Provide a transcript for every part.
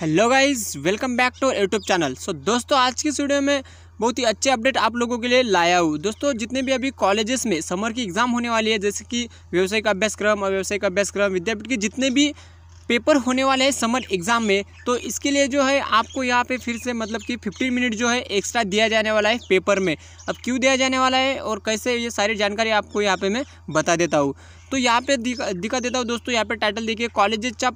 hello guys welcome back to YouTube channel so दोस्तों आज की वीडियो में बहुत ही अच्छे अपडेट आप लोगों के लिए लाया हूँ दोस्तों जितने भी अभी कॉलेजेस में समर की एग्ज़ाम होने वाली है जैसे कि व्यवसायिक अभ्यासक्रम और अव्यवसायिक अभ्यासक्रम विद्यापीठ के जितने भी पेपर होने वाले हैं समर एग्ज़ाम में तो इसके लिए जो है आपको यहाँ पे फिर से मतलब कि 15 मिनट जो है एक्स्ट्रा दिया जाने वाला है पेपर में अब क्यों दिया जाने वाला है और कैसे ये सारी जानकारी आपको यहाँ पे मैं बता देता हूँ तो यहाँ पे दिखा देता हूँ दोस्तों यहाँ पे टायटल देखील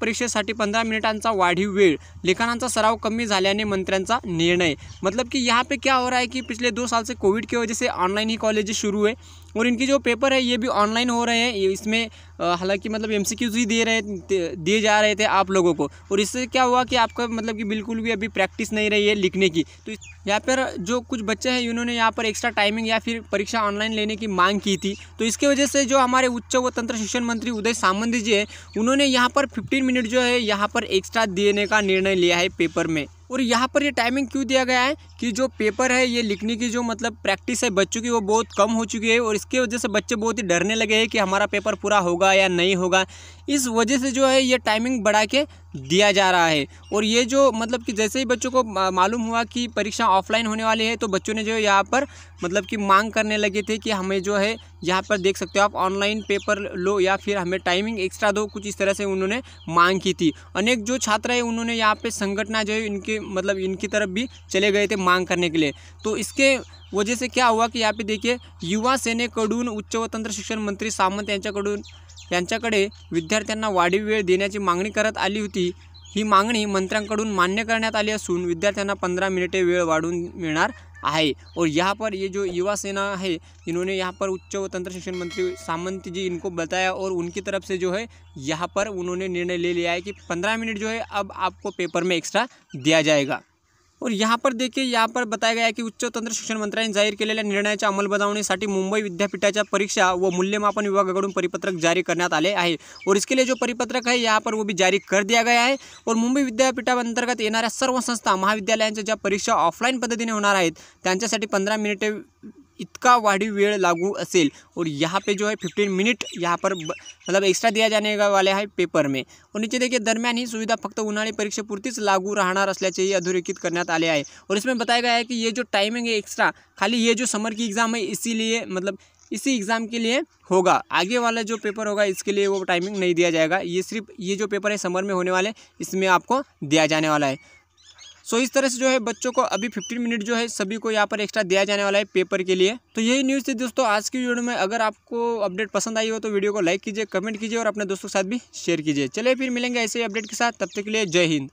परीक्षे सा पंद्रह मिनिटांचा वाढ़ी वे लेखना सराव कमी जाने मंत्र्यांचा निर्णय मतलब कि यहाँ पे क्या हो रहा है कि पिछले दो साल से कोविड की वजह से ऑनलाइन ही कॉलेजेस शुरू है और इनके जो पेपर है ये भी ऑनलाइन हो रहे हैं इसमें हालांकि मतलब एम ही दे रहे दिए जा रहे थे आप लोगों को और इससे क्या हुआ कि आपका मतलब कि बिल्कुल भी अभी प्रैक्टिस नहीं रही है लिखने की तो यहाँ पर जो कुछ बच्चे हैं इन्होंने यहाँ पर एक्स्ट्रा टाइमिंग या फिर परीक्षा ऑनलाइन लेने की मांग की थी तो इसकी वजह से जो हमारे उच्च व स्वतंत्र शिक्षण मंत्री उदय सामंत जी है उन्होंने यहाँ पर फिफ्टीन मिनट जो है यहाँ पर एक्स्ट्रा देने का निर्णय लिया है पेपर में और यहाँ पर ये टाइमिंग क्यों दिया गया है कि जो पेपर है ये लिखने की जो मतलब प्रैक्टिस है बच्चों की वो बहुत कम हो चुकी है और इसके वजह से बच्चे बहुत ही डरने लगे हैं कि हमारा पेपर पूरा होगा या नहीं होगा इस वजह से जो है ये टाइमिंग बढ़ा के दिया जा रहा है और ये जो मतलब कि जैसे ही बच्चों को मालूम हुआ कि परीक्षा ऑफलाइन होने वाली है तो बच्चों ने जो है यहाँ पर मतलब कि मांग करने लगे थे कि हमें जो है यहाँ पर देख सकते हो आप ऑनलाइन पेपर लो या फिर हमें टाइमिंग एक्स्ट्रा दो कुछ इस तरह से उन्होंने मांग की थी अनेक जो छात्र है उन्होंने यहाँ पर संगठना जो है इनके मतलब इनकी तरफ भी चले गए थे मांग करने के लिए तो इसके वजह से क्या हुआ कि यहाँ पे देखिए युवा कड़ून उच्च व तंत्र शिक्षण मंत्री सामंत कड़ून यांच्याकडे विद्यार्थ्यांना वाढीव वे देने की मांग आली होती ही मागणी मंत्र्यांकडून मान्य कर आली पंद्रह मिनटे वेळ वाढून है और यहाँ पर ये जो युवा सेना है इन्होंने यहाँ पर उच्च व तंत्र शिक्षण मंत्री सामंत जी इनको बताया और उनकी तरफ से जो है यहाँ पर उन्होंने निर्णय ले लिया है कि पंद्रह मिनट जो है अब आपको पेपर में एक्स्ट्रा दिया जाएगा और यहाँ पर देखिए यहाँ पर बताया गया है कि उच्च तंत्र शिक्षण मंत्र्यांनी जाहीर केलेल्या निर्णयाच्या अंमलबजावणीसाठी मुंबई विद्यापीठाच्या परीक्षा व मूल्यमापन विभागाकडून परिपत्रक जारी करण्यात आले आहे और इसके लिए जो परिपत्रक है यहाँ पर वो भी जारी कर दिया गया है और मुंबई विद्यापीठाअंतर्गत येणाऱ्या सर्व संस्था महाविद्यालयांच्या ज्या परीक्षा ऑफलाईन पद्धतीने होणार आहेत त्यांच्यासाठी पंधरा मिनिटे इतका वाढ़ी वेड़ लागू असेल और यहाँ पे जो है फिफ्टीन मिनट यहाँ पर मतलब एक्स्ट्रा दिया जाने वाले है पेपर में और नीचे देखिए दरमियान ही सुविधा फक्त परीक्षा परीक्षेपुरतीच लागू रहना असल्याचेही अधोरेखित करण्यात आले आहे और इसमें बताया गया है कि ये जो टाइमिंग है एक्स्ट्रा खाली ये जो समर की एग्ज़ाम है इसीलिए मतलब इसी एग्ज़ाम के लिए होगा आगे वाला जो पेपर होगा इसके लिए वो टाइमिंग नहीं दिया जाएगा ये सिर्फ ये जो पेपर है समर में होने वाले इसमें आपको दिया जाने वाला है सो इस तरह से जो है बच्चों को अभी फिफ्टीन मिनट जो है सभी को यहाँ पर एक्स्ट्रा दिया जाने वाला है पेपर के लिए तो यही न्यूज़ थी दोस्तों आज की वीडियो में अगर आपको अपडेट पसंद आई हो तो वीडियो को लाइक कीजिए कमेंट कीजिए और अपने दोस्तों के साथ भी शेयर कीजिए चलिए फिर मिलेंगे ऐसे ही अपडेट के साथ तब तक के लिए जय हिंद